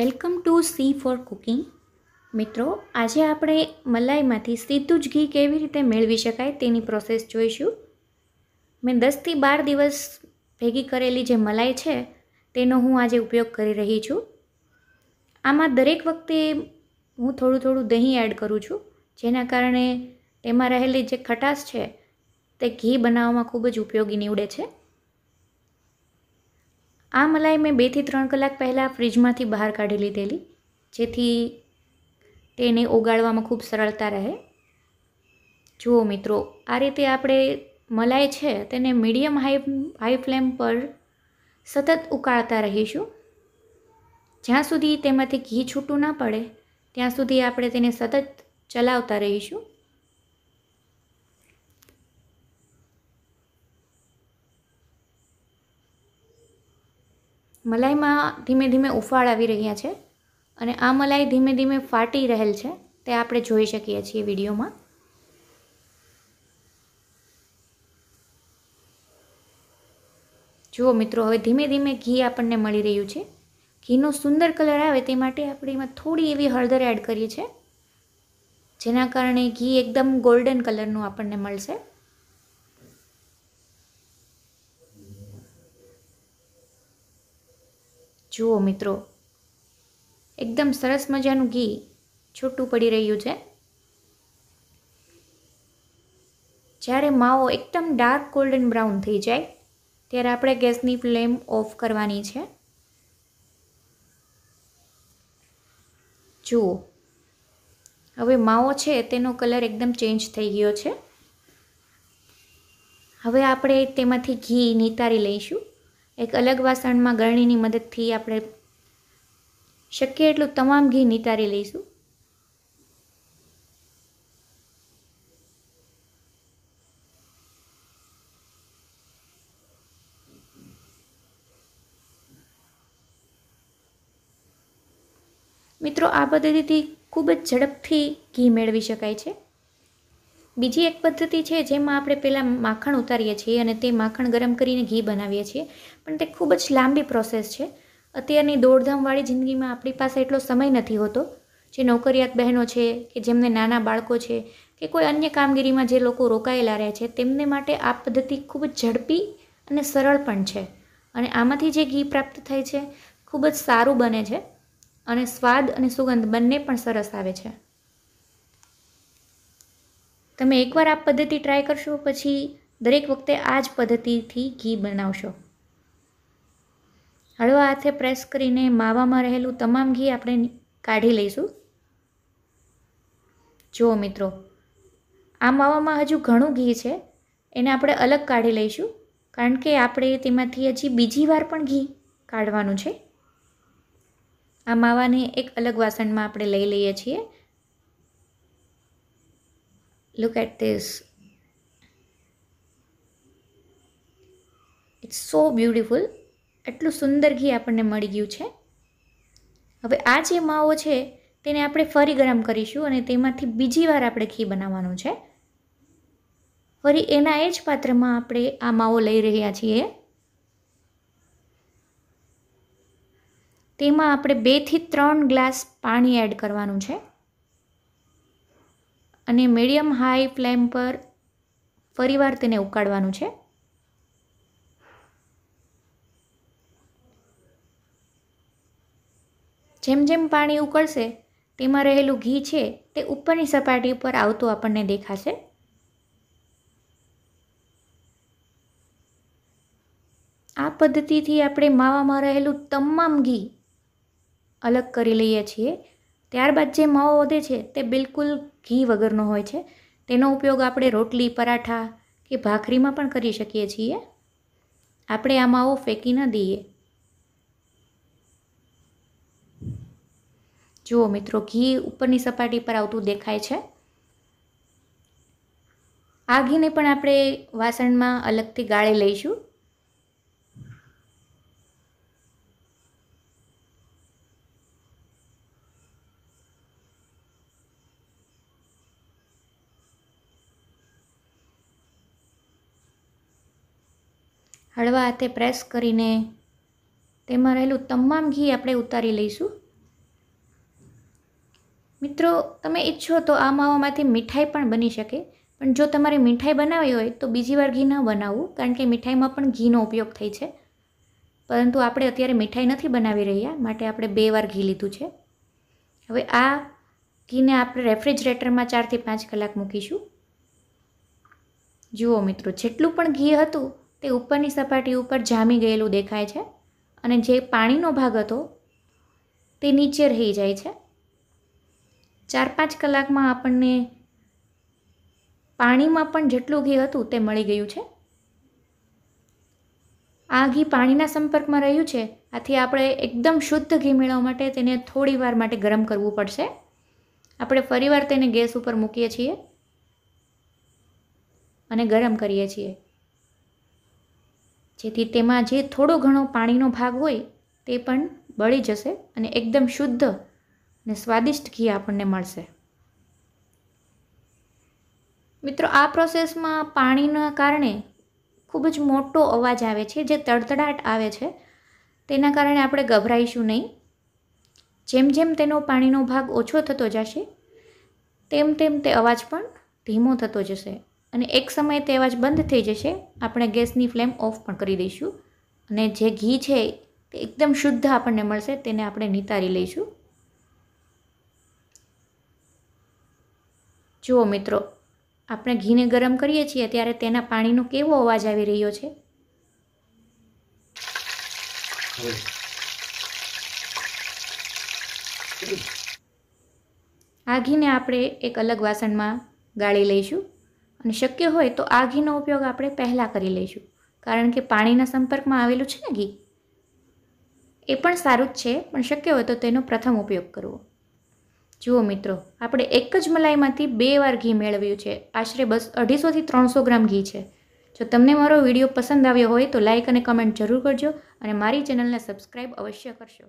Welcome to C four cooking મિત્રો આજે આપણે મલાઈમાંથી સીધું જ ઘી કેવી રીતે મેળવી શકાય તેની પ્રોસેસ જોઈશું મેં દસથી બાર દિવસ ભેગી કરેલી જે મલાઈ છે તેનો હું આજે ઉપયોગ કરી રહી છું આમાં દરેક વખતે હું થોડું થોડું દહીં એડ કરું છું જેના કારણે તેમાં રહેલી જે ખટાશ છે તે ઘી બનાવવામાં ખૂબ જ ઉપયોગી નીવડે છે આ મલાઈ મેં બેથી ત્રણ કલાક પહેલાં ફ્રીજમાંથી બહાર કાઢી લીધેલી જેથી તેને ઓગાળવામાં ખૂબ સરળતા રહે જુઓ મિત્રો આ રીતે આપણે મલાઈ છે તેને મીડિયમ હાઈ હાઈ ફ્લેમ પર સતત ઉકાળતા રહીશું જ્યાં સુધી તેમાંથી ઘી છૂટું ના પડે ત્યાં સુધી આપણે તેને સતત ચલાવતા રહીશું મલાઈમાં ધીમે ધીમે ઉફાળ આવી રહ્યા છે અને આ મલાઈ ધીમે ધીમે ફાટી રહેલ છે તે આપણે જોઈ શકીએ છીએ વિડીયોમાં જુઓ મિત્રો હવે ધીમે ધીમે ઘી આપણને મળી રહ્યું છે ઘીનો સુંદર કલર આવે તે માટે આપણે એમાં થોડી એવી હળદર એડ કરીએ છીએ જેના કારણે ઘી એકદમ ગોલ્ડન કલરનું આપણને મળશે જુઓ મિત્રો એકદમ સરસ મજાનું ઘી છૂટું પડી રહ્યું છે જ્યારે માવો એકદમ ડાર્ક ગોલ્ડન બ્રાઉન થઈ જાય ત્યારે આપણે ગેસની ફ્લેમ ઓફ કરવાની છે જુઓ હવે માવો છે તેનો કલર એકદમ ચેન્જ થઈ ગયો છે હવે આપણે તેમાંથી ઘી નિતારી લઈશું એક અલગ વાસણમાં ગળણીની મદદથી આપણે શક્ય એટલું તમામ ઘી નિતારી લઈશું મિત્રો આ પદ્ધતિથી ખૂબ જ ઝડપથી ઘી મેળવી શકાય છે બીજી એક પદ્ધતિ છે જેમાં આપણે પહેલાં માખણ ઉતારીએ છીએ અને તે માખણ ગરમ કરીને ઘી બનાવીએ છીએ પણ તે ખૂબ જ લાંબી પ્રોસેસ છે અત્યારની દોડધામવાળી જિંદગીમાં આપણી પાસે એટલો સમય નથી હોતો જે નોકરિયાત બહેનો છે કે જેમને નાના બાળકો છે કે કોઈ અન્ય કામગીરીમાં જે લોકો રોકાયેલા રહે છે તેમને માટે આ પદ્ધતિ ખૂબ જ ઝડપી અને સરળ પણ છે અને આમાંથી જે ઘી પ્રાપ્ત થાય છે ખૂબ જ સારું બને છે અને સ્વાદ અને સુગંધ બંને પણ સરસ આવે છે તમે એકવાર આ પદ્ધતિ ટ્રાય કરશો પછી દરેક વખતે આ જ પદ્ધતિથી ઘી બનાવશો હળવા હાથે પ્રેસ કરીને માવામાં રહેલું તમામ ઘી આપણે કાઢી લઈશું જુઓ મિત્રો આ માવામાં હજુ ઘણું ઘી છે એને આપણે અલગ કાઢી લઈશું કારણ કે આપણે તેમાંથી હજી બીજી વાર પણ ઘી કાઢવાનું છે આ માવાને એક અલગ વાસણમાં આપણે લઈ લઈએ છીએ Look at this. It's so beautiful એટલું સુંદર ઘી આપણને મળી ગયું છે હવે આ જે માવો છે તેને આપણે ફરી ગરમ કરીશું અને તેમાંથી બીજી વાર આપણે ઘી બનાવવાનું છે ફરી એના એ જ પાત્રમાં આપણે આ માવો લઈ રહ્યા છીએ તેમાં આપણે બેથી ત્રણ ગ્લાસ પાણી એડ કરવાનું છે અને મીડિયમ હાઈ ફ્લેમ પર ફરીવાર તેને ઉકાળવાનું છે જેમ જેમ પાણી ઉકળશે તેમાં રહેલું ઘી છે તે ઉપરની સપાટી ઉપર આવતું આપણને દેખાશે આ પદ્ધતિથી આપણે માવામાં રહેલું તમામ ઘી અલગ કરી લઈએ છીએ ત્યારબાદ જે માવો વધે છે તે બિલકુલ ઘી વગરનો હોય છે તેનો ઉપયોગ આપણે રોટલી પરાઠા કે ભાખરીમાં પણ કરી શકીએ છીએ આપણે આ માવો ફેંકી ન દઈએ જુઓ મિત્રો ઘી ઉપરની સપાટી પર આવતું દેખાય છે આ ઘીને પણ આપણે વાસણમાં અલગથી ગાળી લઈશું હળવા હાથે પ્રેસ કરીને તેમાં રહેલું તમામ ઘી આપણે ઉતારી લઈશું મિત્રો તમે ઈચ્છો તો આ માવામાંથી મીઠાઈ પણ બની શકે પણ જો તમારે મીઠાઈ બનાવી હોય તો બીજી વાર ઘી ન બનાવવું કારણ કે મીઠાઈમાં પણ ઘીનો ઉપયોગ થાય છે પરંતુ આપણે અત્યારે મીઠાઈ નથી બનાવી રહ્યા માટે આપણે બે વાર ઘી લીધું છે હવે આ ઘીને આપણે રેફ્રિજરેટરમાં ચારથી પાંચ કલાક મૂકીશું જુઓ મિત્રો જેટલું પણ ઘી હતું તે ઉપરની સપાટી ઉપર જામી ગયેલું દેખાય છે અને જે પાણીનો ભાગ હતો તે નીચે રહી જાય છે ચાર પાંચ કલાકમાં આપણને પાણીમાં પણ જેટલું ઘી હતું તે મળી ગયું છે આ ઘી પાણીના સંપર્કમાં રહ્યું છે આથી આપણે એકદમ શુદ્ધ ઘી મેળવવા માટે તેને થોડી વાર માટે ગરમ કરવું પડશે આપણે ફરીવાર તેને ગેસ ઉપર મૂકીએ છીએ અને ગરમ કરીએ છીએ જેથી તેમાં જે થોડો ઘણો પાણીનો ભાગ હોય તે પણ બળી જશે અને એકદમ શુદ્ધ ને સ્વાદિષ્ટ ઘી આપણને મળશે મિત્રો આ પ્રોસેસમાં પાણીના કારણે ખૂબ જ મોટો અવાજ આવે છે જે તડતડાટ આવે છે તેના કારણે આપણે ગભરાઈશું નહીં જેમ જેમ તેનો પાણીનો ભાગ ઓછો થતો જશે તેમ તેમ તે અવાજ પણ ધીમો થતો જશે અને એક સમયે તે અવાજ બંધ થઈ જશે આપણે ગેસની ફ્લેમ ઓફ પણ કરી દઈશું અને જે ઘી છે તે એકદમ શુદ્ધ આપણને મળશે તેને આપણે નિતારી લઈશું જુઓ મિત્રો આપણે ઘીને ગરમ કરીએ છીએ ત્યારે તેના પાણીનો કેવો અવાજ આવી રહ્યો છે આ ઘીને આપણે એક અલગ વાસણમાં ગાળી લઈશું અને શક્ય હોય તો આ ઘીનો ઉપયોગ આપણે પહેલાં કરી લઈશું કારણ કે પાણીના સંપર્કમાં આવેલું છે ને ઘી એ પણ સારું જ છે પણ શક્ય હોય તો તેનો પ્રથમ ઉપયોગ કરવો જુઓ મિત્રો આપણે એક જ મલાઈમાંથી બે વાર ઘી મેળવ્યું છે આશરે બસ અઢીસોથી ત્રણસો ગ્રામ ઘી છે જો તમને મારો વિડીયો પસંદ આવ્યો હોય તો લાઇક અને કમેન્ટ જરૂર કરજો અને મારી ચેનલને સબસ્ક્રાઈબ અવશ્ય કરશો